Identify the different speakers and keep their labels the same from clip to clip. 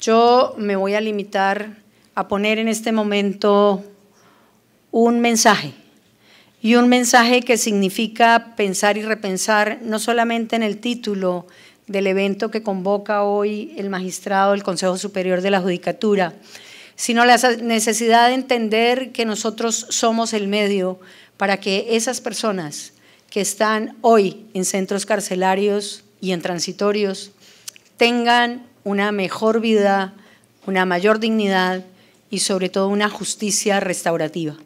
Speaker 1: Yo me voy a limitar a poner en este momento un mensaje y un mensaje que significa pensar y repensar no solamente en el título del evento que convoca hoy el magistrado del Consejo Superior de la Judicatura, sino la necesidad de entender que nosotros somos el medio para que esas personas que están hoy en centros carcelarios y en transitorios tengan una mejor vida, una mayor dignidad y sobre todo una justicia restaurativa.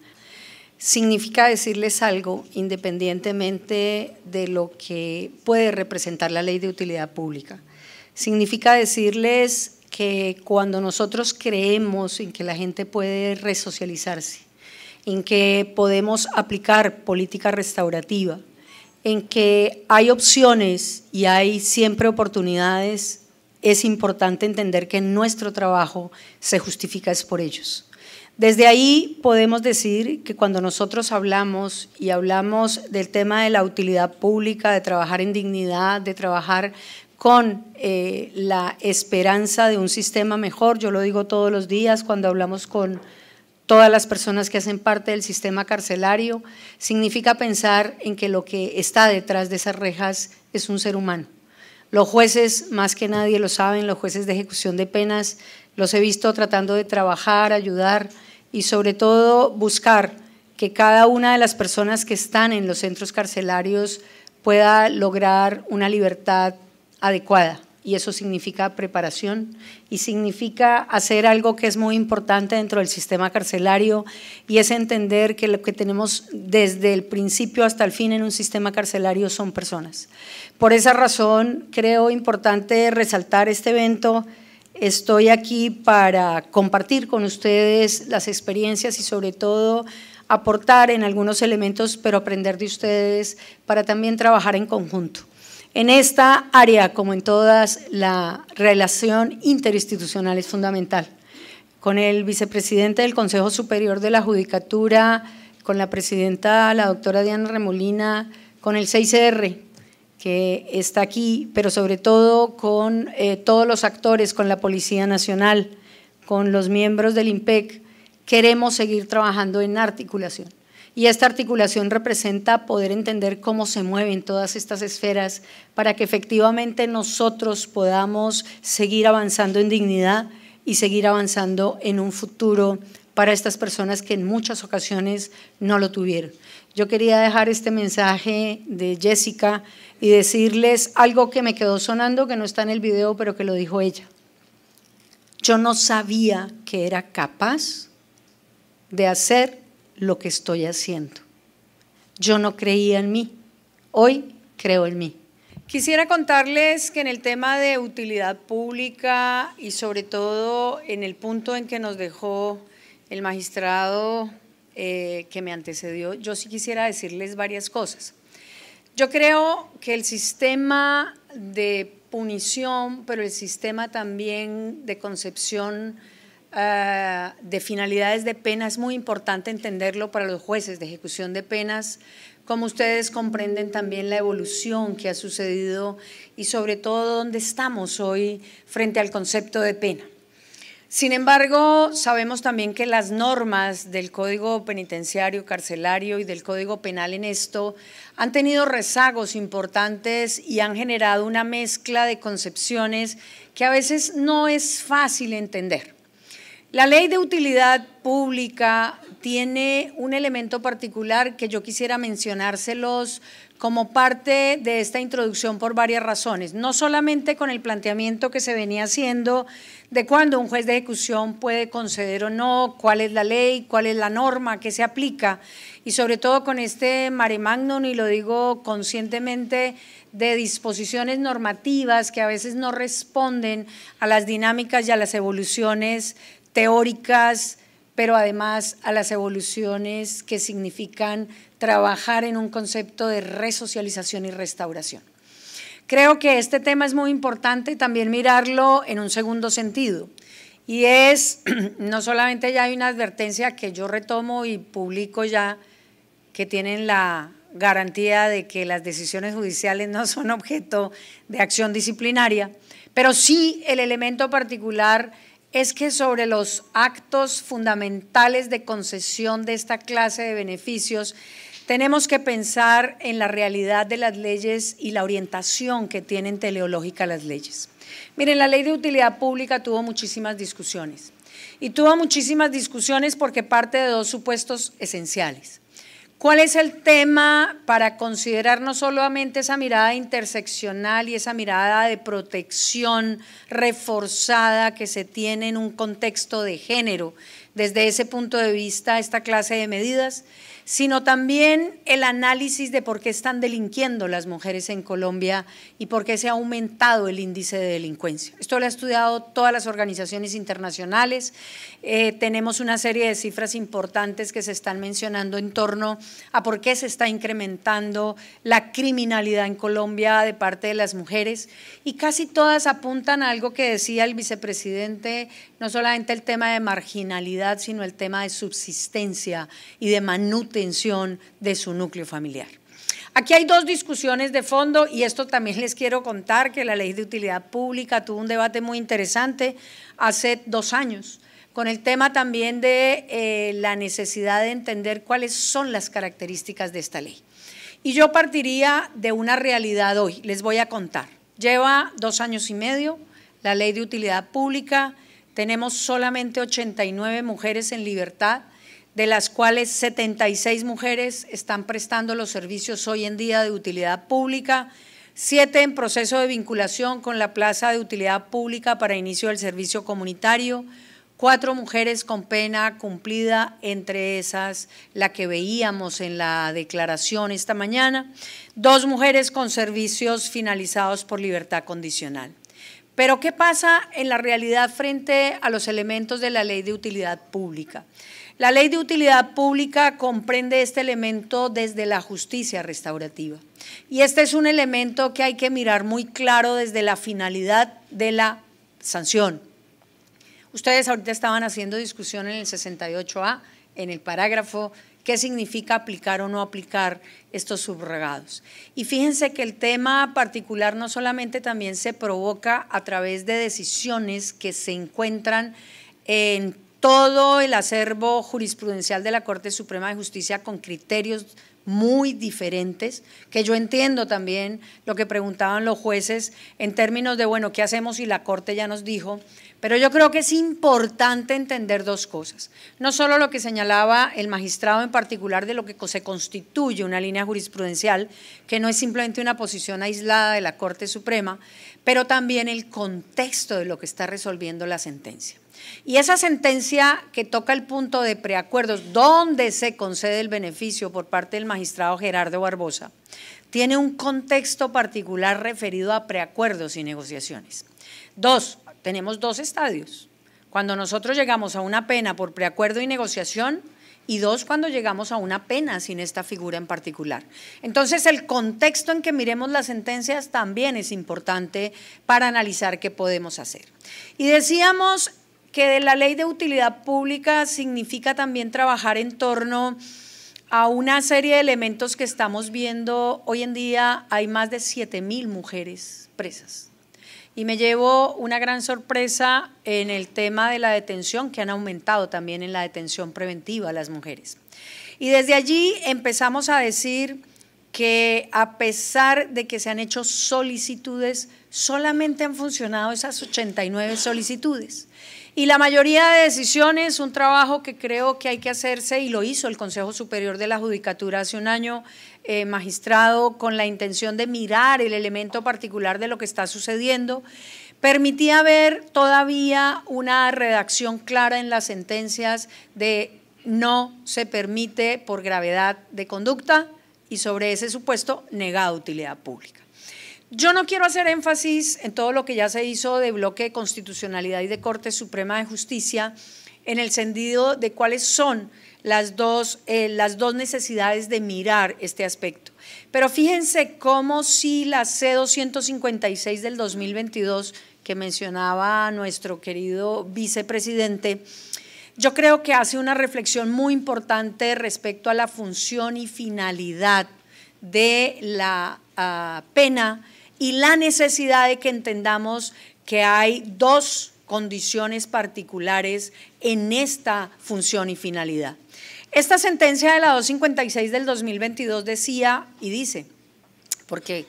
Speaker 1: Significa decirles algo independientemente de lo que puede representar la ley de utilidad pública. Significa decirles que cuando nosotros creemos en que la gente puede resocializarse, en que podemos aplicar política restaurativa, en que hay opciones y hay siempre oportunidades es importante entender que nuestro trabajo se justifica es por ellos. Desde ahí podemos decir que cuando nosotros hablamos y hablamos del tema de la utilidad pública, de trabajar en dignidad, de trabajar con eh, la esperanza de un sistema mejor, yo lo digo todos los días cuando hablamos con todas las personas que hacen parte del sistema carcelario, significa pensar en que lo que está detrás de esas rejas es un ser humano los jueces, más que nadie lo saben, los jueces de ejecución de penas, los he visto tratando de trabajar, ayudar y sobre todo buscar que cada una de las personas que están en los centros carcelarios pueda lograr una libertad adecuada y eso significa preparación y significa hacer algo que es muy importante dentro del sistema carcelario y es entender que lo que tenemos desde el principio hasta el fin en un sistema carcelario son personas. Por esa razón creo importante resaltar este evento. Estoy aquí para compartir con ustedes las experiencias y sobre todo aportar en algunos elementos, pero aprender de ustedes para también trabajar en conjunto. En esta área, como en todas, la relación interinstitucional es fundamental. Con el vicepresidente del Consejo Superior de la Judicatura, con la presidenta, la doctora Diana Remolina, con el 6 que está aquí, pero sobre todo con eh, todos los actores, con la Policía Nacional, con los miembros del IMPEC, queremos seguir trabajando en articulación. Y esta articulación representa poder entender cómo se mueven todas estas esferas para que efectivamente nosotros podamos seguir avanzando en dignidad y seguir avanzando en un futuro para estas personas que en muchas ocasiones no lo tuvieron. Yo quería dejar este mensaje de Jessica y decirles algo que me quedó sonando, que no está en el video, pero que lo dijo ella. Yo no sabía que era capaz de hacer lo que estoy haciendo. Yo no creía en mí, hoy creo en mí. Quisiera contarles que en el tema de utilidad pública y sobre todo en el punto en que nos dejó el magistrado eh, que me antecedió, yo sí quisiera decirles varias cosas. Yo creo que el sistema de punición, pero el sistema también de concepción eh, de finalidades de pena es muy importante entenderlo para los jueces de ejecución de penas, como ustedes comprenden también la evolución que ha sucedido y sobre todo dónde estamos hoy frente al concepto de pena. Sin embargo, sabemos también que las normas del Código Penitenciario, Carcelario y del Código Penal en esto han tenido rezagos importantes y han generado una mezcla de concepciones que a veces no es fácil entender. La ley de utilidad pública tiene un elemento particular que yo quisiera mencionárselos como parte de esta introducción por varias razones, no solamente con el planteamiento que se venía haciendo de cuándo un juez de ejecución puede conceder o no, cuál es la ley, cuál es la norma que se aplica, y sobre todo con este mare magnum, y lo digo conscientemente, de disposiciones normativas que a veces no responden a las dinámicas y a las evoluciones teóricas, pero además a las evoluciones que significan trabajar en un concepto de resocialización y restauración. Creo que este tema es muy importante también mirarlo en un segundo sentido. Y es, no solamente ya hay una advertencia que yo retomo y publico ya, que tienen la garantía de que las decisiones judiciales no son objeto de acción disciplinaria, pero sí el elemento particular es que sobre los actos fundamentales de concesión de esta clase de beneficios tenemos que pensar en la realidad de las leyes y la orientación que tienen teleológica las leyes. Miren, la ley de utilidad pública tuvo muchísimas discusiones y tuvo muchísimas discusiones porque parte de dos supuestos esenciales. ¿Cuál es el tema para considerar no solamente esa mirada interseccional y esa mirada de protección reforzada que se tiene en un contexto de género desde ese punto de vista esta clase de medidas, sino también el análisis de por qué están delinquiendo las mujeres en Colombia y por qué se ha aumentado el índice de delincuencia? Esto lo han estudiado todas las organizaciones internacionales eh, tenemos una serie de cifras importantes que se están mencionando en torno a por qué se está incrementando la criminalidad en Colombia de parte de las mujeres y casi todas apuntan a algo que decía el vicepresidente, no solamente el tema de marginalidad, sino el tema de subsistencia y de manutención de su núcleo familiar. Aquí hay dos discusiones de fondo y esto también les quiero contar que la ley de utilidad pública tuvo un debate muy interesante hace dos años con el tema también de eh, la necesidad de entender cuáles son las características de esta ley. Y yo partiría de una realidad hoy, les voy a contar. Lleva dos años y medio la ley de utilidad pública, tenemos solamente 89 mujeres en libertad, de las cuales 76 mujeres están prestando los servicios hoy en día de utilidad pública, siete en proceso de vinculación con la plaza de utilidad pública para inicio del servicio comunitario, cuatro mujeres con pena cumplida, entre esas la que veíamos en la declaración esta mañana, dos mujeres con servicios finalizados por libertad condicional. Pero ¿qué pasa en la realidad frente a los elementos de la ley de utilidad pública? La ley de utilidad pública comprende este elemento desde la justicia restaurativa. Y este es un elemento que hay que mirar muy claro desde la finalidad de la sanción Ustedes ahorita estaban haciendo discusión en el 68A, en el parágrafo, qué significa aplicar o no aplicar estos subrogados. Y fíjense que el tema particular no solamente también se provoca a través de decisiones que se encuentran en todo el acervo jurisprudencial de la Corte Suprema de Justicia con criterios muy diferentes, que yo entiendo también lo que preguntaban los jueces en términos de, bueno, ¿qué hacemos y la Corte ya nos dijo? Pero yo creo que es importante entender dos cosas. No solo lo que señalaba el magistrado en particular de lo que se constituye una línea jurisprudencial, que no es simplemente una posición aislada de la Corte Suprema, pero también el contexto de lo que está resolviendo la sentencia. Y esa sentencia que toca el punto de preacuerdos, donde se concede el beneficio por parte del magistrado Gerardo Barbosa, tiene un contexto particular referido a preacuerdos y negociaciones. Dos, tenemos dos estadios. Cuando nosotros llegamos a una pena por preacuerdo y negociación, y dos, cuando llegamos a una pena sin esta figura en particular. Entonces, el contexto en que miremos las sentencias también es importante para analizar qué podemos hacer. Y decíamos, que de la ley de utilidad pública significa también trabajar en torno a una serie de elementos que estamos viendo. Hoy en día hay más de mil mujeres presas. Y me llevo una gran sorpresa en el tema de la detención, que han aumentado también en la detención preventiva a las mujeres. Y desde allí empezamos a decir que a pesar de que se han hecho solicitudes, solamente han funcionado esas 89 solicitudes. Y la mayoría de decisiones, un trabajo que creo que hay que hacerse, y lo hizo el Consejo Superior de la Judicatura hace un año, eh, magistrado, con la intención de mirar el elemento particular de lo que está sucediendo, permitía ver todavía una redacción clara en las sentencias de no se permite por gravedad de conducta y sobre ese supuesto negado utilidad pública. Yo no quiero hacer énfasis en todo lo que ya se hizo de bloque de constitucionalidad y de Corte Suprema de Justicia, en el sentido de cuáles son las dos, eh, las dos necesidades de mirar este aspecto. Pero fíjense cómo si la C-256 del 2022, que mencionaba nuestro querido vicepresidente, yo creo que hace una reflexión muy importante respecto a la función y finalidad de la ah, pena y la necesidad de que entendamos que hay dos condiciones particulares en esta función y finalidad. Esta sentencia de la 256 del 2022 decía y dice, porque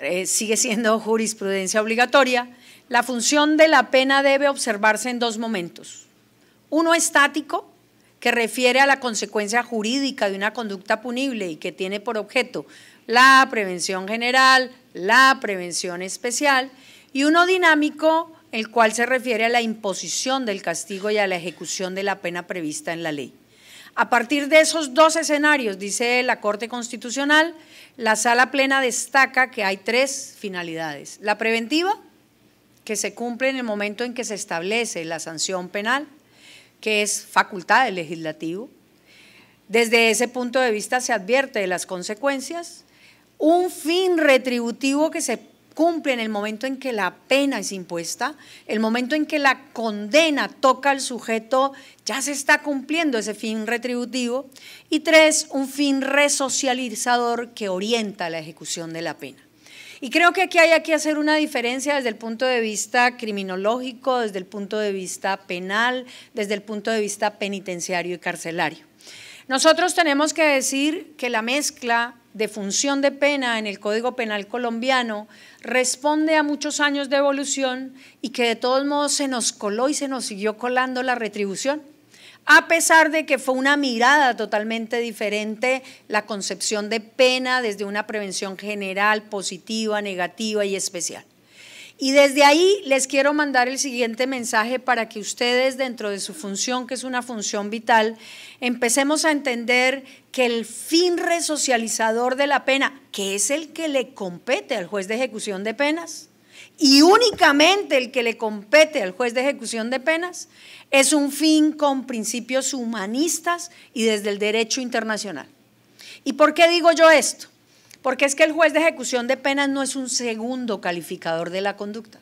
Speaker 1: eh, sigue siendo jurisprudencia obligatoria, la función de la pena debe observarse en dos momentos. Uno estático, que refiere a la consecuencia jurídica de una conducta punible y que tiene por objeto la prevención general, la prevención especial y uno dinámico, el cual se refiere a la imposición del castigo y a la ejecución de la pena prevista en la ley. A partir de esos dos escenarios, dice la Corte Constitucional, la sala plena destaca que hay tres finalidades. La preventiva, que se cumple en el momento en que se establece la sanción penal, que es facultad del legislativo. Desde ese punto de vista se advierte de las consecuencias un fin retributivo que se cumple en el momento en que la pena es impuesta, el momento en que la condena toca al sujeto, ya se está cumpliendo ese fin retributivo. Y tres, un fin resocializador que orienta la ejecución de la pena. Y creo que aquí hay que hacer una diferencia desde el punto de vista criminológico, desde el punto de vista penal, desde el punto de vista penitenciario y carcelario. Nosotros tenemos que decir que la mezcla de función de pena en el Código Penal colombiano responde a muchos años de evolución y que de todos modos se nos coló y se nos siguió colando la retribución, a pesar de que fue una mirada totalmente diferente la concepción de pena desde una prevención general, positiva, negativa y especial. Y desde ahí les quiero mandar el siguiente mensaje para que ustedes, dentro de su función, que es una función vital, empecemos a entender que el fin resocializador de la pena, que es el que le compete al juez de ejecución de penas, y únicamente el que le compete al juez de ejecución de penas, es un fin con principios humanistas y desde el derecho internacional. ¿Y por qué digo yo esto? Porque es que el juez de ejecución de penas no es un segundo calificador de la conducta.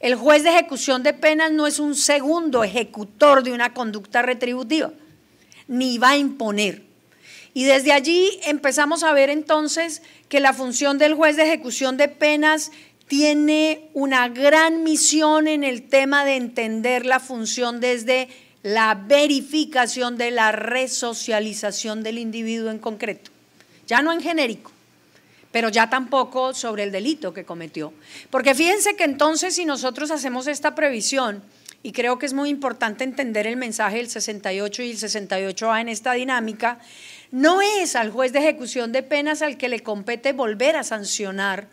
Speaker 1: El juez de ejecución de penas no es un segundo ejecutor de una conducta retributiva, ni va a imponer. Y desde allí empezamos a ver entonces que la función del juez de ejecución de penas tiene una gran misión en el tema de entender la función desde la verificación de la resocialización del individuo en concreto, ya no en genérico, pero ya tampoco sobre el delito que cometió. Porque fíjense que entonces si nosotros hacemos esta previsión, y creo que es muy importante entender el mensaje del 68 y el 68A en esta dinámica, no es al juez de ejecución de penas al que le compete volver a sancionar,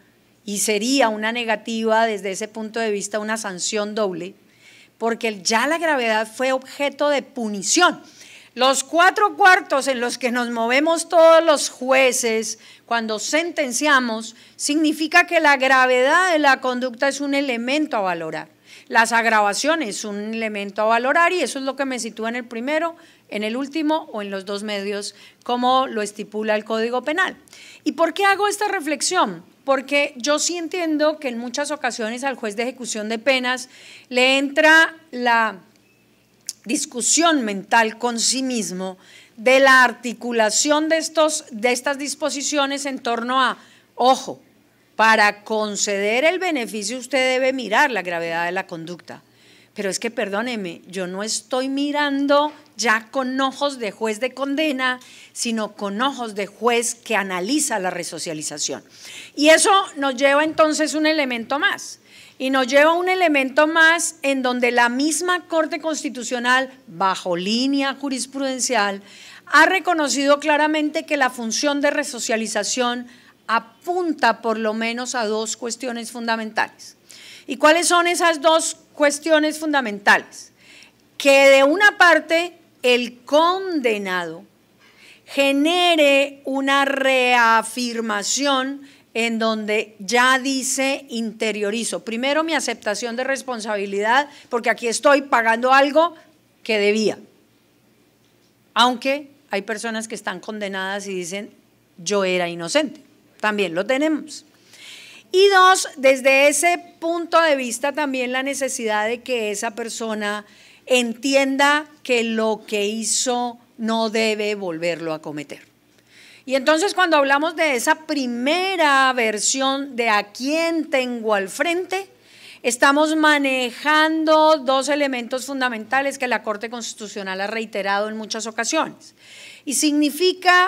Speaker 1: y sería una negativa desde ese punto de vista, una sanción doble, porque ya la gravedad fue objeto de punición. Los cuatro cuartos en los que nos movemos todos los jueces cuando sentenciamos significa que la gravedad de la conducta es un elemento a valorar. Las agravaciones son un elemento a valorar y eso es lo que me sitúa en el primero, en el último o en los dos medios, como lo estipula el Código Penal. ¿Y por qué hago esta reflexión? Porque yo sí entiendo que en muchas ocasiones al juez de ejecución de penas le entra la discusión mental con sí mismo de la articulación de, estos, de estas disposiciones en torno a, ojo, para conceder el beneficio usted debe mirar la gravedad de la conducta. Pero es que, perdóneme, yo no estoy mirando ya con ojos de juez de condena, sino con ojos de juez que analiza la resocialización. Y eso nos lleva entonces un elemento más, y nos lleva a un elemento más en donde la misma Corte Constitucional, bajo línea jurisprudencial, ha reconocido claramente que la función de resocialización apunta por lo menos a dos cuestiones fundamentales. ¿Y cuáles son esas dos cuestiones fundamentales? Que de una parte el condenado genere una reafirmación en donde ya dice interiorizo. Primero mi aceptación de responsabilidad, porque aquí estoy pagando algo que debía. Aunque hay personas que están condenadas y dicen, yo era inocente. También lo tenemos. Y dos, desde ese punto de vista también la necesidad de que esa persona entienda que lo que hizo no debe volverlo a cometer. Y entonces cuando hablamos de esa primera versión de a quién tengo al frente, estamos manejando dos elementos fundamentales que la Corte Constitucional ha reiterado en muchas ocasiones. Y significa,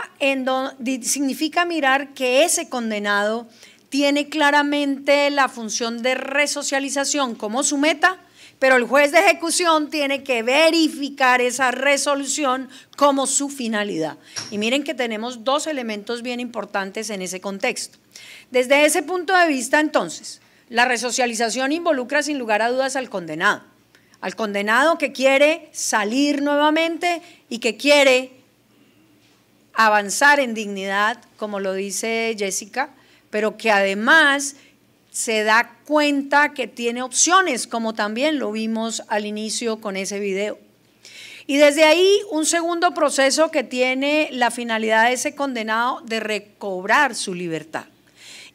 Speaker 1: mirar que ese condenado tiene claramente la función de resocialización como su meta pero el juez de ejecución tiene que verificar esa resolución como su finalidad. Y miren que tenemos dos elementos bien importantes en ese contexto. Desde ese punto de vista, entonces, la resocialización involucra sin lugar a dudas al condenado, al condenado que quiere salir nuevamente y que quiere avanzar en dignidad, como lo dice Jessica, pero que además se da cuenta que tiene opciones, como también lo vimos al inicio con ese video. Y desde ahí un segundo proceso que tiene la finalidad de ese condenado de recobrar su libertad.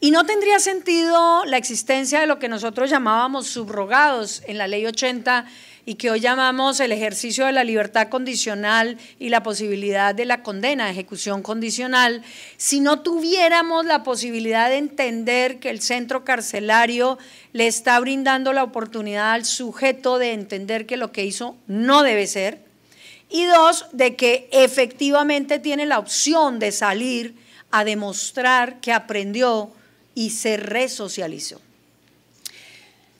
Speaker 1: Y no tendría sentido la existencia de lo que nosotros llamábamos subrogados en la ley 80 y que hoy llamamos el ejercicio de la libertad condicional y la posibilidad de la condena, ejecución condicional, si no tuviéramos la posibilidad de entender que el centro carcelario le está brindando la oportunidad al sujeto de entender que lo que hizo no debe ser, y dos, de que efectivamente tiene la opción de salir a demostrar que aprendió y se resocializó.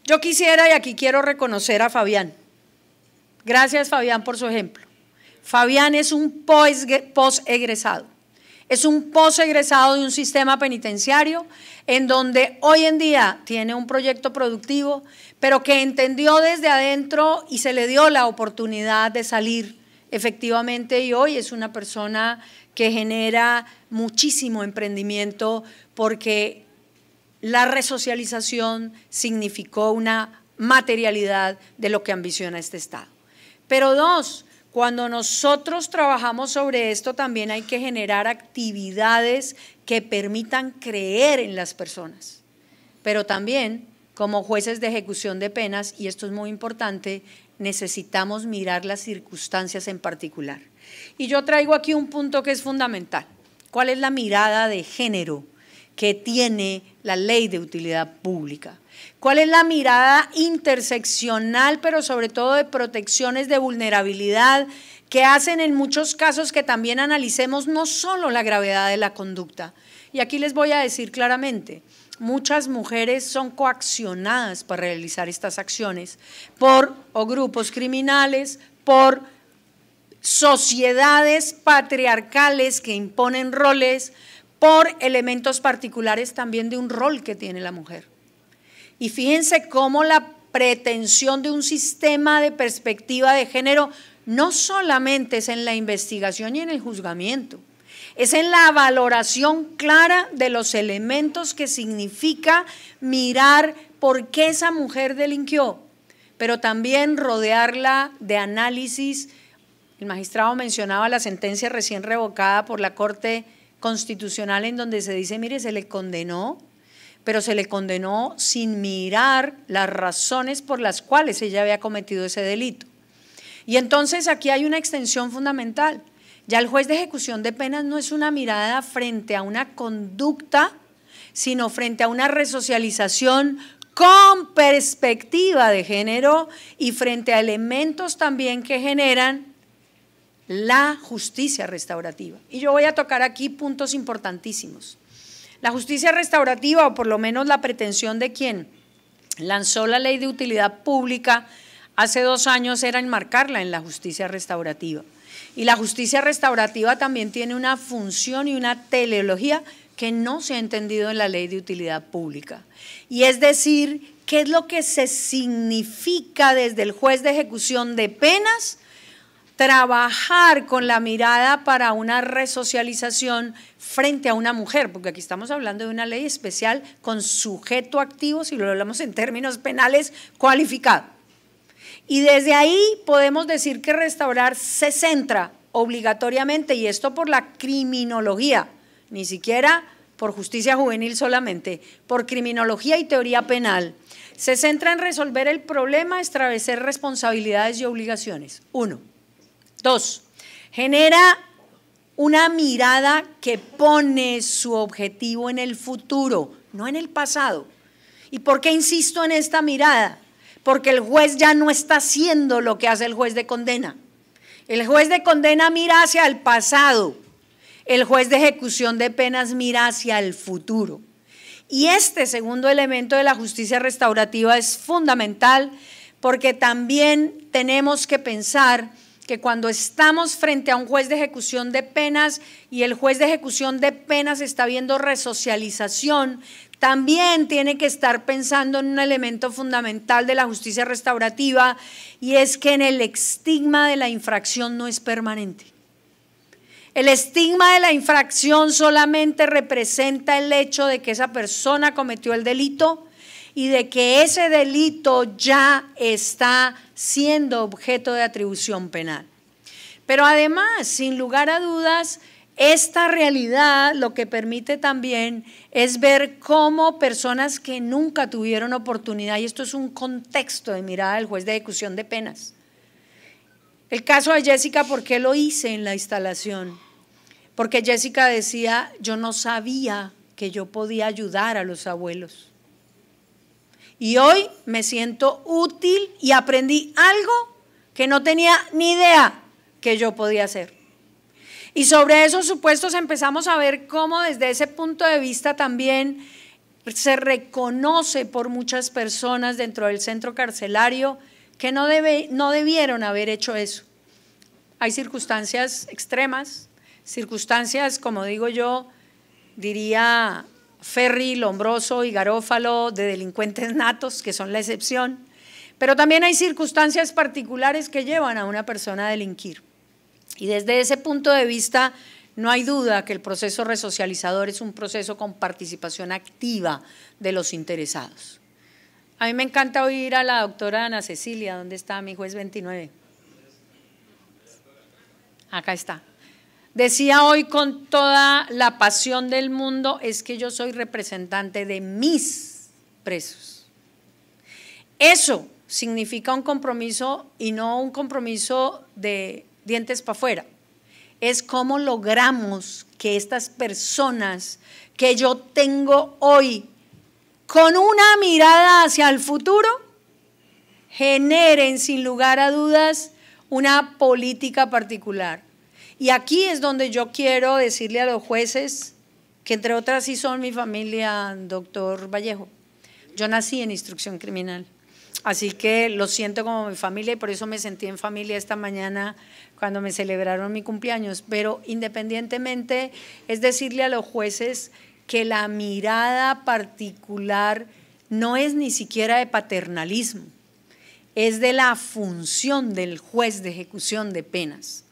Speaker 1: Yo quisiera, y aquí quiero reconocer a Fabián, Gracias Fabián por su ejemplo. Fabián es un pos egresado Es un pos egresado de un sistema penitenciario en donde hoy en día tiene un proyecto productivo, pero que entendió desde adentro y se le dio la oportunidad de salir efectivamente y hoy es una persona que genera muchísimo emprendimiento porque la resocialización significó una materialidad de lo que ambiciona este Estado. Pero dos, cuando nosotros trabajamos sobre esto también hay que generar actividades que permitan creer en las personas. Pero también, como jueces de ejecución de penas, y esto es muy importante, necesitamos mirar las circunstancias en particular. Y yo traigo aquí un punto que es fundamental. ¿Cuál es la mirada de género que tiene la ley de utilidad pública? ¿Cuál es la mirada interseccional, pero sobre todo de protecciones de vulnerabilidad que hacen en muchos casos que también analicemos no solo la gravedad de la conducta? Y aquí les voy a decir claramente, muchas mujeres son coaccionadas para realizar estas acciones por o grupos criminales, por sociedades patriarcales que imponen roles, por elementos particulares también de un rol que tiene la mujer. Y fíjense cómo la pretensión de un sistema de perspectiva de género no solamente es en la investigación y en el juzgamiento, es en la valoración clara de los elementos que significa mirar por qué esa mujer delinquió, pero también rodearla de análisis. El magistrado mencionaba la sentencia recién revocada por la Corte Constitucional en donde se dice, mire, se le condenó pero se le condenó sin mirar las razones por las cuales ella había cometido ese delito. Y entonces aquí hay una extensión fundamental. Ya el juez de ejecución de penas no es una mirada frente a una conducta, sino frente a una resocialización con perspectiva de género y frente a elementos también que generan la justicia restaurativa. Y yo voy a tocar aquí puntos importantísimos. La justicia restaurativa, o por lo menos la pretensión de quien lanzó la ley de utilidad pública hace dos años, era enmarcarla en la justicia restaurativa. Y la justicia restaurativa también tiene una función y una teleología que no se ha entendido en la ley de utilidad pública. Y es decir, qué es lo que se significa desde el juez de ejecución de penas trabajar con la mirada para una resocialización frente a una mujer, porque aquí estamos hablando de una ley especial con sujeto activo, si lo hablamos en términos penales, cualificado. Y desde ahí podemos decir que restaurar se centra obligatoriamente, y esto por la criminología, ni siquiera por justicia juvenil solamente, por criminología y teoría penal, se centra en resolver el problema, establecer responsabilidades y obligaciones. Uno. Dos, genera una mirada que pone su objetivo en el futuro, no en el pasado. ¿Y por qué insisto en esta mirada? Porque el juez ya no está haciendo lo que hace el juez de condena. El juez de condena mira hacia el pasado. El juez de ejecución de penas mira hacia el futuro. Y este segundo elemento de la justicia restaurativa es fundamental porque también tenemos que pensar que cuando estamos frente a un juez de ejecución de penas y el juez de ejecución de penas está viendo resocialización, también tiene que estar pensando en un elemento fundamental de la justicia restaurativa y es que en el estigma de la infracción no es permanente. El estigma de la infracción solamente representa el hecho de que esa persona cometió el delito y de que ese delito ya está siendo objeto de atribución penal. Pero además, sin lugar a dudas, esta realidad lo que permite también es ver cómo personas que nunca tuvieron oportunidad, y esto es un contexto de mirada del juez de ejecución de penas. El caso de Jessica, ¿por qué lo hice en la instalación? Porque Jessica decía, yo no sabía que yo podía ayudar a los abuelos. Y hoy me siento útil y aprendí algo que no tenía ni idea que yo podía hacer. Y sobre esos supuestos empezamos a ver cómo desde ese punto de vista también se reconoce por muchas personas dentro del centro carcelario que no, no debieron haber hecho eso. Hay circunstancias extremas, circunstancias, como digo yo, diría Ferri, Lombroso y Garófalo de delincuentes natos, que son la excepción, pero también hay circunstancias particulares que llevan a una persona a delinquir. Y desde ese punto de vista, no hay duda que el proceso resocializador es un proceso con participación activa de los interesados. A mí me encanta oír a la doctora Ana Cecilia, ¿dónde está mi juez 29? Acá está. Decía hoy con toda la pasión del mundo, es que yo soy representante de mis presos. Eso significa un compromiso y no un compromiso de dientes para afuera. Es cómo logramos que estas personas que yo tengo hoy con una mirada hacia el futuro generen sin lugar a dudas una política particular y aquí es donde yo quiero decirle a los jueces, que entre otras sí son mi familia, doctor Vallejo. Yo nací en instrucción criminal, así que lo siento como mi familia y por eso me sentí en familia esta mañana cuando me celebraron mi cumpleaños. Pero independientemente es decirle a los jueces que la mirada particular no es ni siquiera de paternalismo, es de la función del juez de ejecución de penas.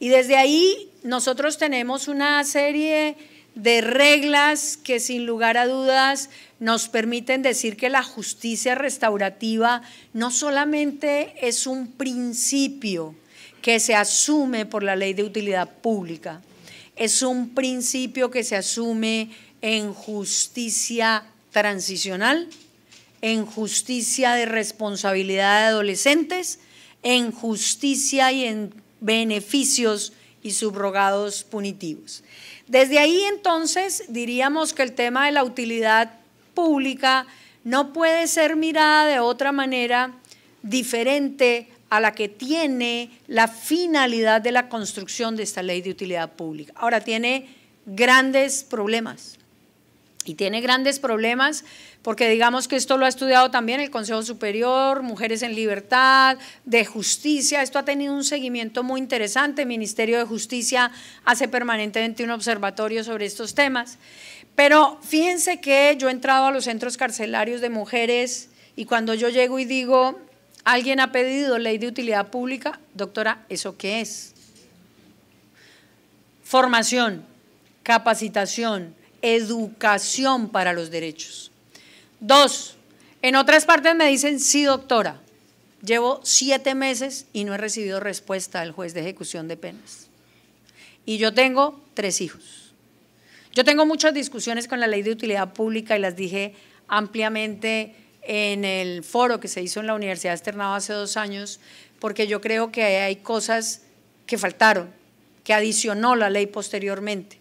Speaker 1: Y desde ahí nosotros tenemos una serie de reglas que sin lugar a dudas nos permiten decir que la justicia restaurativa no solamente es un principio que se asume por la ley de utilidad pública, es un principio que se asume en justicia transicional, en justicia de responsabilidad de adolescentes, en justicia y en beneficios y subrogados punitivos. Desde ahí entonces diríamos que el tema de la utilidad pública no puede ser mirada de otra manera diferente a la que tiene la finalidad de la construcción de esta ley de utilidad pública. Ahora tiene grandes problemas y tiene grandes problemas porque digamos que esto lo ha estudiado también el Consejo Superior, Mujeres en Libertad, de Justicia, esto ha tenido un seguimiento muy interesante, el Ministerio de Justicia hace permanentemente un observatorio sobre estos temas, pero fíjense que yo he entrado a los centros carcelarios de mujeres y cuando yo llego y digo, alguien ha pedido ley de utilidad pública, doctora, ¿eso qué es? Formación, capacitación, educación para los derechos. Dos, en otras partes me dicen, sí doctora, llevo siete meses y no he recibido respuesta del juez de ejecución de penas. Y yo tengo tres hijos. Yo tengo muchas discusiones con la ley de utilidad pública y las dije ampliamente en el foro que se hizo en la Universidad Externado hace dos años, porque yo creo que hay cosas que faltaron, que adicionó la ley posteriormente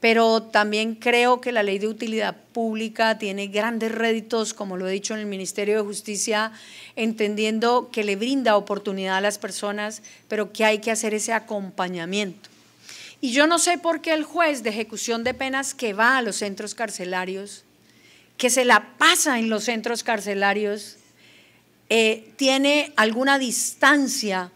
Speaker 1: pero también creo que la ley de utilidad pública tiene grandes réditos, como lo he dicho en el Ministerio de Justicia, entendiendo que le brinda oportunidad a las personas, pero que hay que hacer ese acompañamiento. Y yo no sé por qué el juez de ejecución de penas que va a los centros carcelarios, que se la pasa en los centros carcelarios, eh, tiene alguna distancia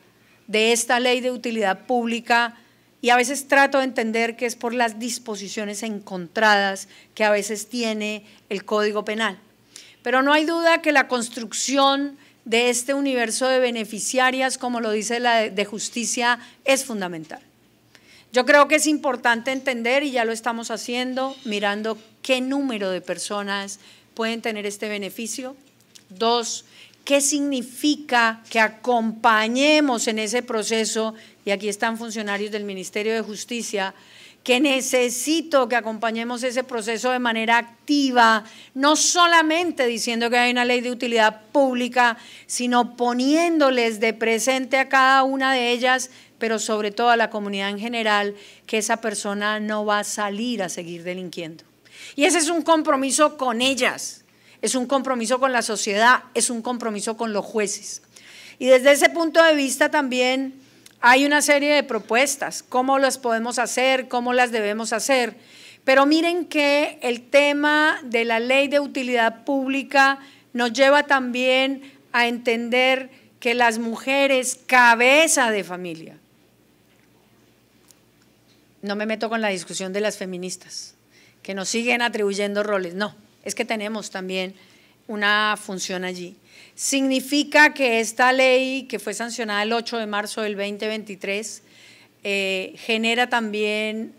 Speaker 1: de esta ley de utilidad pública y a veces trato de entender que es por las disposiciones encontradas que a veces tiene el Código Penal. Pero no hay duda que la construcción de este universo de beneficiarias, como lo dice la de justicia, es fundamental. Yo creo que es importante entender, y ya lo estamos haciendo, mirando qué número de personas pueden tener este beneficio. Dos, qué significa que acompañemos en ese proceso y aquí están funcionarios del Ministerio de Justicia, que necesito que acompañemos ese proceso de manera activa, no solamente diciendo que hay una ley de utilidad pública, sino poniéndoles de presente a cada una de ellas, pero sobre todo a la comunidad en general, que esa persona no va a salir a seguir delinquiendo. Y ese es un compromiso con ellas, es un compromiso con la sociedad, es un compromiso con los jueces. Y desde ese punto de vista también hay una serie de propuestas, cómo las podemos hacer, cómo las debemos hacer, pero miren que el tema de la ley de utilidad pública nos lleva también a entender que las mujeres, cabeza de familia, no me meto con la discusión de las feministas, que nos siguen atribuyendo roles, no, es que tenemos también una función allí. Significa que esta ley que fue sancionada el 8 de marzo del 2023 eh, genera también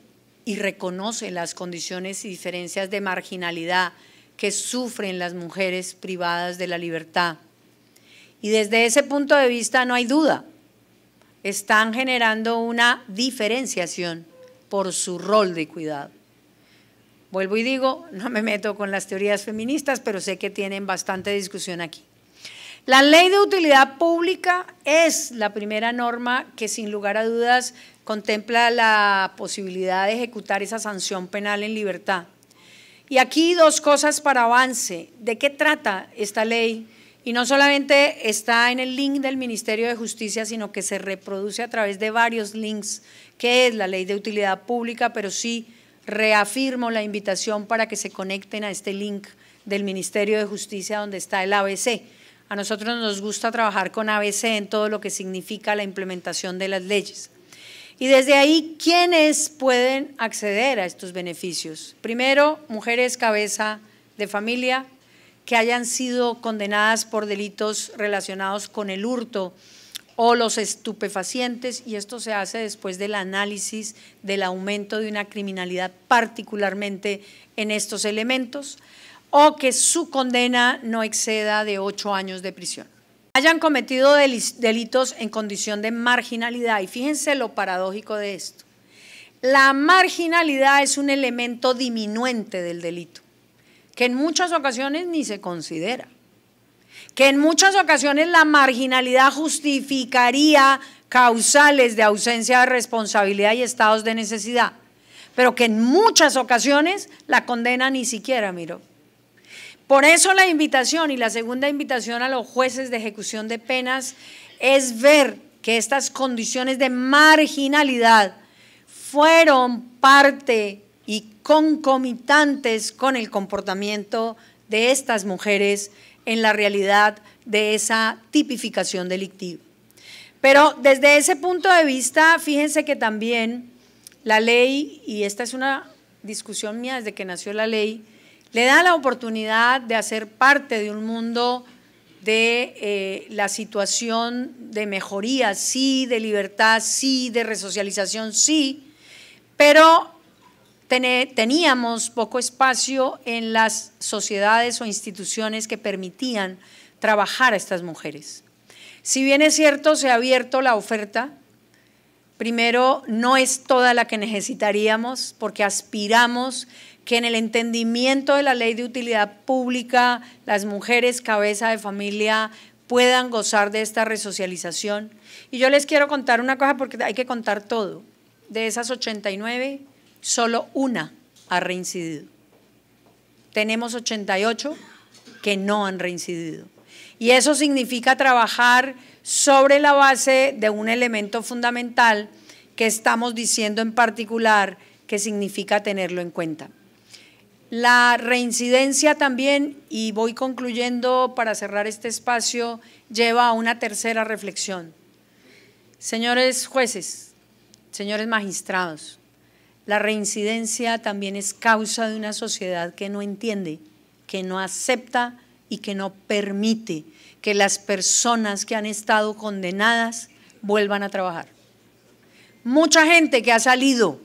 Speaker 1: y reconoce las condiciones y diferencias de marginalidad que sufren las mujeres privadas de la libertad. Y desde ese punto de vista no hay duda, están generando una diferenciación por su rol de cuidado. Vuelvo y digo, no me meto con las teorías feministas, pero sé que tienen bastante discusión aquí. La ley de utilidad pública es la primera norma que sin lugar a dudas contempla la posibilidad de ejecutar esa sanción penal en libertad. Y aquí dos cosas para avance. ¿De qué trata esta ley? Y no solamente está en el link del Ministerio de Justicia, sino que se reproduce a través de varios links, ¿Qué es la ley de utilidad pública, pero sí reafirmo la invitación para que se conecten a este link del Ministerio de Justicia donde está el ABC. A nosotros nos gusta trabajar con ABC en todo lo que significa la implementación de las leyes. Y desde ahí, ¿quiénes pueden acceder a estos beneficios? Primero, mujeres cabeza de familia que hayan sido condenadas por delitos relacionados con el hurto, o los estupefacientes, y esto se hace después del análisis del aumento de una criminalidad particularmente en estos elementos, o que su condena no exceda de ocho años de prisión. Hayan cometido delitos en condición de marginalidad, y fíjense lo paradójico de esto. La marginalidad es un elemento diminuente del delito, que en muchas ocasiones ni se considera que en muchas ocasiones la marginalidad justificaría causales de ausencia de responsabilidad y estados de necesidad, pero que en muchas ocasiones la condena ni siquiera miro. Por eso la invitación y la segunda invitación a los jueces de ejecución de penas es ver que estas condiciones de marginalidad fueron parte y concomitantes con el comportamiento de estas mujeres en la realidad de esa tipificación delictiva. Pero desde ese punto de vista, fíjense que también la ley, y esta es una discusión mía desde que nació la ley, le da la oportunidad de hacer parte de un mundo de eh, la situación de mejoría, sí, de libertad, sí, de resocialización, sí, pero teníamos poco espacio en las sociedades o instituciones que permitían trabajar a estas mujeres. Si bien es cierto, se ha abierto la oferta, primero no es toda la que necesitaríamos porque aspiramos que en el entendimiento de la ley de utilidad pública las mujeres cabeza de familia puedan gozar de esta resocialización. Y yo les quiero contar una cosa porque hay que contar todo. De esas 89, solo una ha reincidido. Tenemos 88 que no han reincidido. Y eso significa trabajar sobre la base de un elemento fundamental que estamos diciendo en particular que significa tenerlo en cuenta. La reincidencia también, y voy concluyendo para cerrar este espacio, lleva a una tercera reflexión. Señores jueces, señores magistrados, la reincidencia también es causa de una sociedad que no entiende, que no acepta y que no permite que las personas que han estado condenadas vuelvan a trabajar. Mucha gente que ha salido,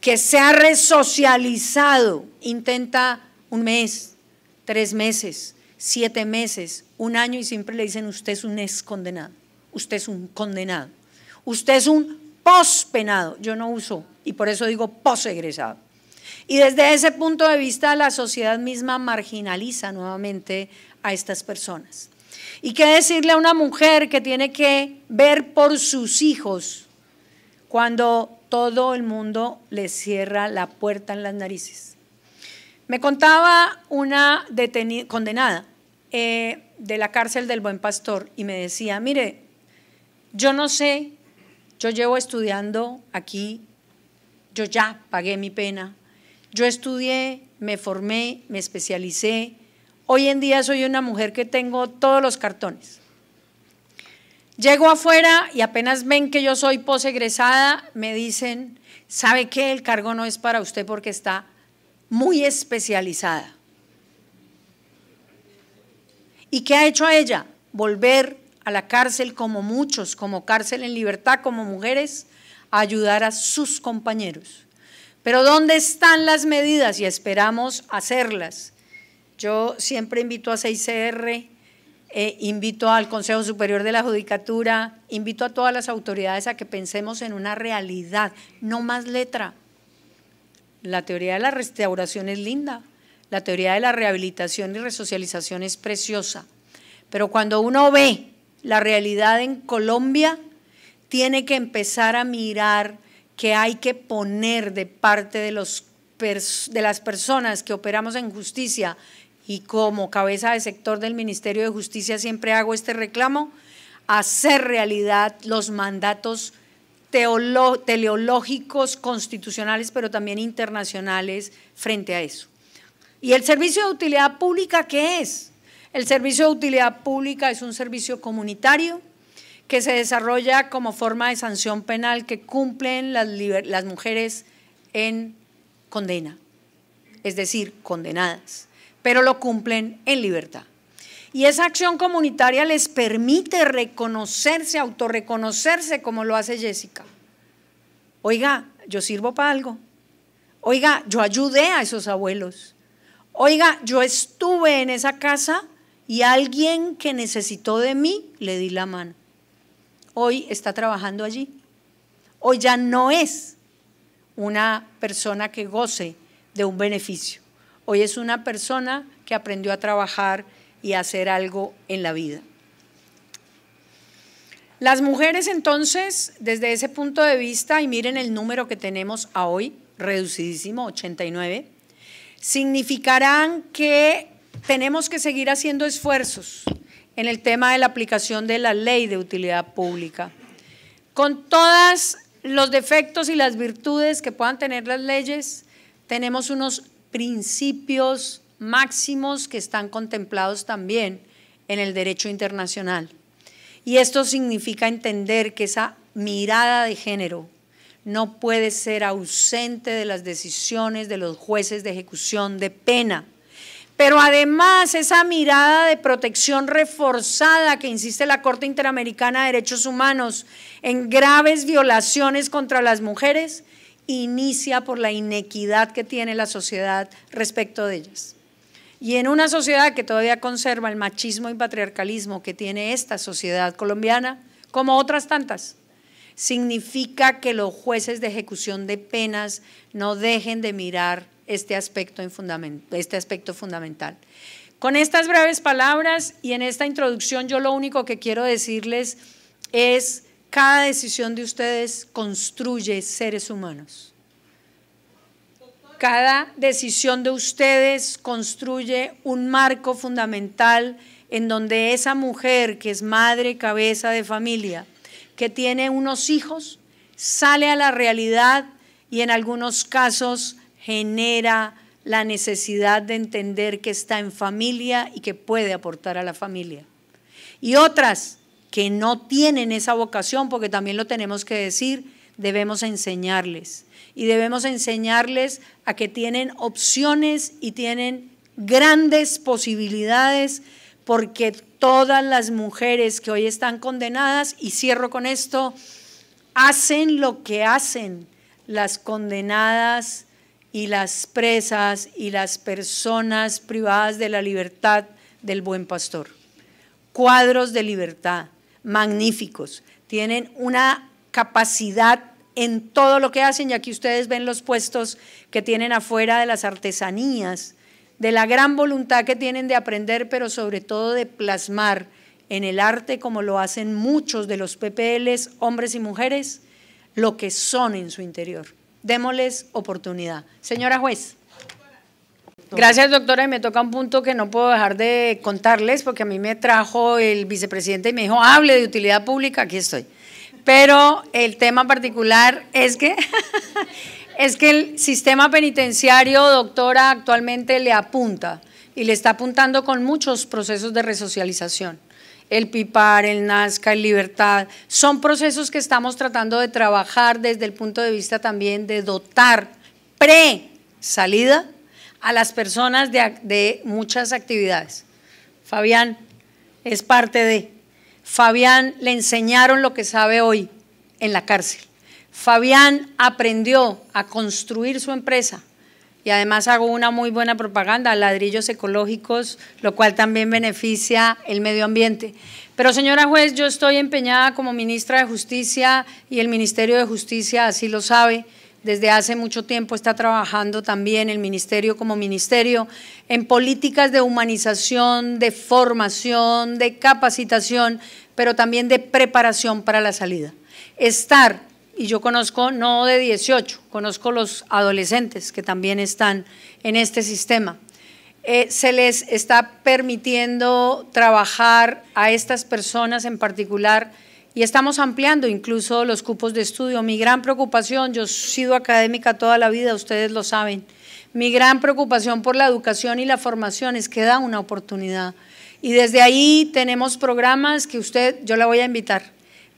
Speaker 1: que se ha resocializado, intenta un mes, tres meses, siete meses, un año y siempre le dicen usted es un ex condenado, usted es un condenado, usted es un pospenado. Yo no uso y por eso digo posegresado. Y desde ese punto de vista la sociedad misma marginaliza nuevamente a estas personas. ¿Y qué decirle a una mujer que tiene que ver por sus hijos cuando todo el mundo le cierra la puerta en las narices? Me contaba una condenada eh, de la cárcel del Buen Pastor y me decía, mire, yo no sé yo llevo estudiando aquí, yo ya pagué mi pena. Yo estudié, me formé, me especialicé. Hoy en día soy una mujer que tengo todos los cartones. Llego afuera y apenas ven que yo soy posegresada, me dicen, ¿sabe qué? El cargo no es para usted porque está muy especializada. ¿Y qué ha hecho a ella? Volver a la cárcel como muchos, como cárcel en libertad, como mujeres, a ayudar a sus compañeros. Pero ¿dónde están las medidas? Y esperamos hacerlas. Yo siempre invito a 6CR, eh, invito al Consejo Superior de la Judicatura, invito a todas las autoridades a que pensemos en una realidad, no más letra. La teoría de la restauración es linda, la teoría de la rehabilitación y resocialización es preciosa, pero cuando uno ve la realidad en Colombia, tiene que empezar a mirar que hay que poner de parte de, los de las personas que operamos en justicia y como cabeza de sector del Ministerio de Justicia siempre hago este reclamo, hacer realidad los mandatos teleológicos, constitucionales, pero también internacionales frente a eso. ¿Y el servicio de utilidad pública qué es? El servicio de utilidad pública es un servicio comunitario que se desarrolla como forma de sanción penal que cumplen las, mujeres en condena, es decir, condenadas, pero lo cumplen en libertad. Y esa acción comunitaria les permite reconocerse, autorreconocerse como lo hace Jessica. Oiga, yo sirvo para algo. Oiga, yo ayudé a esos abuelos. Oiga, yo estuve en esa casa y alguien que necesitó de mí, le di la mano. Hoy está trabajando allí. Hoy ya no es una persona que goce de un beneficio. Hoy es una persona que aprendió a trabajar y a hacer algo en la vida. Las mujeres entonces, desde ese punto de vista, y miren el número que tenemos a hoy, reducidísimo, 89, significarán que tenemos que seguir haciendo esfuerzos en el tema de la aplicación de la ley de utilidad pública. Con todos los defectos y las virtudes que puedan tener las leyes, tenemos unos principios máximos que están contemplados también en el derecho internacional. Y esto significa entender que esa mirada de género no puede ser ausente de las decisiones de los jueces de ejecución de pena pero además esa mirada de protección reforzada que insiste la Corte Interamericana de Derechos Humanos en graves violaciones contra las mujeres inicia por la inequidad que tiene la sociedad respecto de ellas. Y en una sociedad que todavía conserva el machismo y patriarcalismo que tiene esta sociedad colombiana, como otras tantas, significa que los jueces de ejecución de penas no dejen de mirar este aspecto, en este aspecto fundamental. Con estas breves palabras y en esta introducción yo lo único que quiero decirles es cada decisión de ustedes construye seres humanos. Cada decisión de ustedes construye un marco fundamental en donde esa mujer que es madre, cabeza de familia, que tiene unos hijos, sale a la realidad y en algunos casos genera la necesidad de entender que está en familia y que puede aportar a la familia. Y otras que no tienen esa vocación, porque también lo tenemos que decir, debemos enseñarles. Y debemos enseñarles a que tienen opciones y tienen grandes posibilidades, porque todas las mujeres que hoy están condenadas, y cierro con esto, hacen lo que hacen las condenadas y las presas y las personas privadas de la libertad del buen pastor. Cuadros de libertad, magníficos, tienen una capacidad en todo lo que hacen, y aquí ustedes ven los puestos que tienen afuera de las artesanías, de la gran voluntad que tienen de aprender, pero sobre todo de plasmar en el arte, como lo hacen muchos de los PPLs, hombres y mujeres, lo que son en su interior démosles oportunidad. Señora juez. Gracias, doctora. Y me toca un punto que no puedo dejar de contarles, porque a mí me trajo el vicepresidente y me dijo, hable de utilidad pública, aquí estoy. Pero el tema particular es que, es que el sistema penitenciario, doctora, actualmente le apunta y le está apuntando con muchos procesos de resocialización el PIPAR, el Nazca, el Libertad, son procesos que estamos tratando de trabajar desde el punto de vista también de dotar pre-salida a las personas de, de muchas actividades. Fabián es parte de... Fabián le enseñaron lo que sabe hoy en la cárcel. Fabián aprendió a construir su empresa, y además hago una muy buena propaganda, ladrillos ecológicos, lo cual también beneficia el medio ambiente. Pero señora juez, yo estoy empeñada como ministra de Justicia y el Ministerio de Justicia así lo sabe. Desde hace mucho tiempo está trabajando también el ministerio como ministerio en políticas de humanización, de formación, de capacitación, pero también de preparación para la salida. Estar y yo conozco no de 18, conozco los adolescentes que también están en este sistema. Eh, ¿Se les está permitiendo trabajar a estas personas en particular? Y estamos ampliando incluso los cupos de estudio. Mi gran preocupación, yo he sido académica toda la vida, ustedes lo saben, mi gran preocupación por la educación y la formación es que da una oportunidad. Y desde ahí tenemos programas que usted, yo la voy a invitar,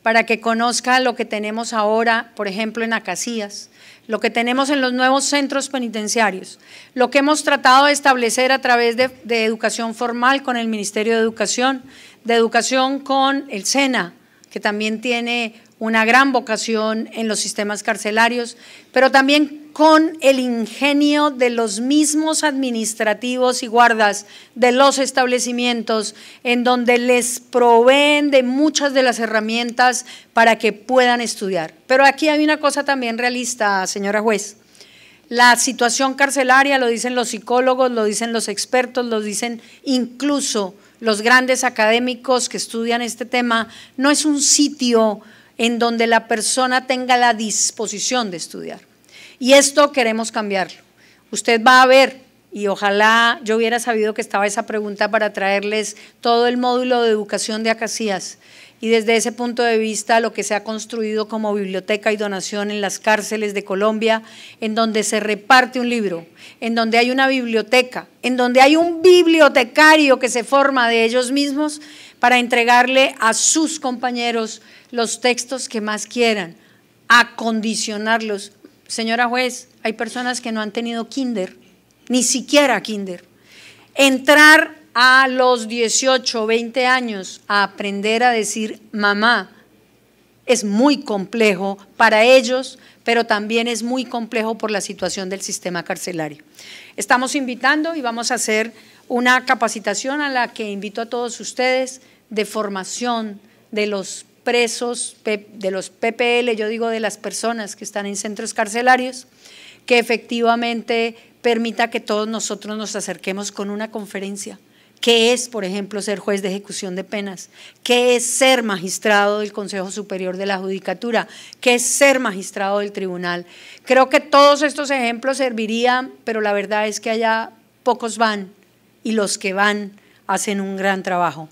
Speaker 1: para que conozca lo que tenemos ahora, por ejemplo, en Acacías, lo que tenemos en los nuevos centros penitenciarios, lo que hemos tratado de establecer a través de, de educación formal con el Ministerio de Educación, de educación con el SENA, que también tiene una gran vocación en los sistemas carcelarios, pero también con el ingenio de los mismos administrativos y guardas de los establecimientos, en donde les proveen de muchas de las herramientas para que puedan estudiar. Pero aquí hay una cosa también realista, señora juez. La situación carcelaria lo dicen los psicólogos, lo dicen los expertos, lo dicen incluso los grandes académicos que estudian este tema, no es un sitio en donde la persona tenga la disposición de estudiar. Y esto queremos cambiarlo. Usted va a ver, y ojalá yo hubiera sabido que estaba esa pregunta para traerles todo el módulo de educación de Acacias. Y desde ese punto de vista, lo que se ha construido como biblioteca y donación en las cárceles de Colombia, en donde se reparte un libro, en donde hay una biblioteca, en donde hay un bibliotecario que se forma de ellos mismos para entregarle a sus compañeros los textos que más quieran, acondicionarlos, Señora juez, hay personas que no han tenido kinder, ni siquiera kinder. Entrar a los 18, 20 años a aprender a decir mamá es muy complejo para ellos, pero también es muy complejo por la situación del sistema carcelario. Estamos invitando y vamos a hacer una capacitación a la que invito a todos ustedes de formación de los presos, de los PPL, yo digo de las personas que están en centros carcelarios, que efectivamente permita que todos nosotros nos acerquemos con una conferencia. ¿Qué es, por ejemplo, ser juez de ejecución de penas? ¿Qué es ser magistrado del Consejo Superior de la Judicatura? ¿Qué es ser magistrado del tribunal? Creo que todos estos ejemplos servirían, pero la verdad es que allá pocos van y los que van hacen un gran trabajo.